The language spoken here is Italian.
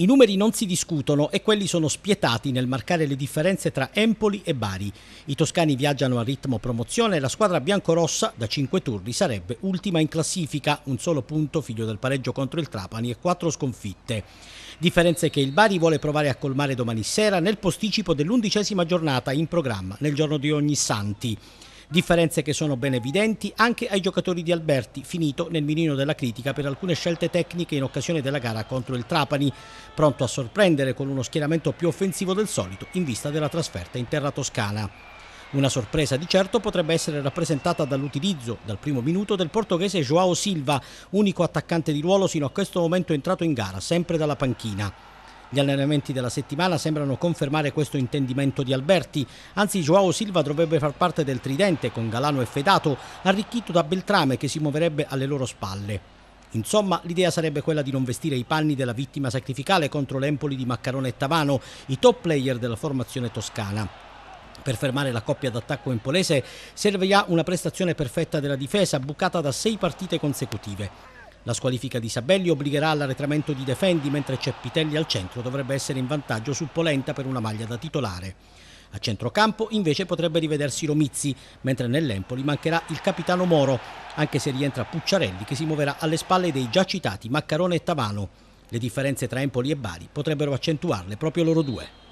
I numeri non si discutono e quelli sono spietati nel marcare le differenze tra Empoli e Bari. I toscani viaggiano a ritmo promozione e la squadra biancorossa da 5 turni sarebbe ultima in classifica, un solo punto figlio del pareggio contro il Trapani e 4 sconfitte. Differenze che il Bari vuole provare a colmare domani sera nel posticipo dell'undicesima giornata in programma nel giorno di ogni Santi differenze che sono ben evidenti anche ai giocatori di Alberti, finito nel mirino della critica per alcune scelte tecniche in occasione della gara contro il Trapani, pronto a sorprendere con uno schieramento più offensivo del solito in vista della trasferta in terra toscana. Una sorpresa di certo potrebbe essere rappresentata dall'utilizzo, dal primo minuto, del portoghese Joao Silva, unico attaccante di ruolo sino a questo momento entrato in gara, sempre dalla panchina. Gli allenamenti della settimana sembrano confermare questo intendimento di Alberti, anzi Joao Silva dovrebbe far parte del tridente con Galano e Fedato, arricchito da Beltrame che si muoverebbe alle loro spalle. Insomma, l'idea sarebbe quella di non vestire i panni della vittima sacrificale contro l'Empoli di Maccarone e Tavano, i top player della formazione toscana. Per fermare la coppia d'attacco empolese serve una prestazione perfetta della difesa, bucata da sei partite consecutive. La squalifica di Sabelli obbligherà all'arretramento di Defendi, mentre Ceppitelli al centro dovrebbe essere in vantaggio su Polenta per una maglia da titolare. A centrocampo invece potrebbe rivedersi Romizzi, mentre nell'Empoli mancherà il capitano Moro, anche se rientra Pucciarelli che si muoverà alle spalle dei già citati Maccarone e Tavano. Le differenze tra Empoli e Bari potrebbero accentuarle proprio loro due.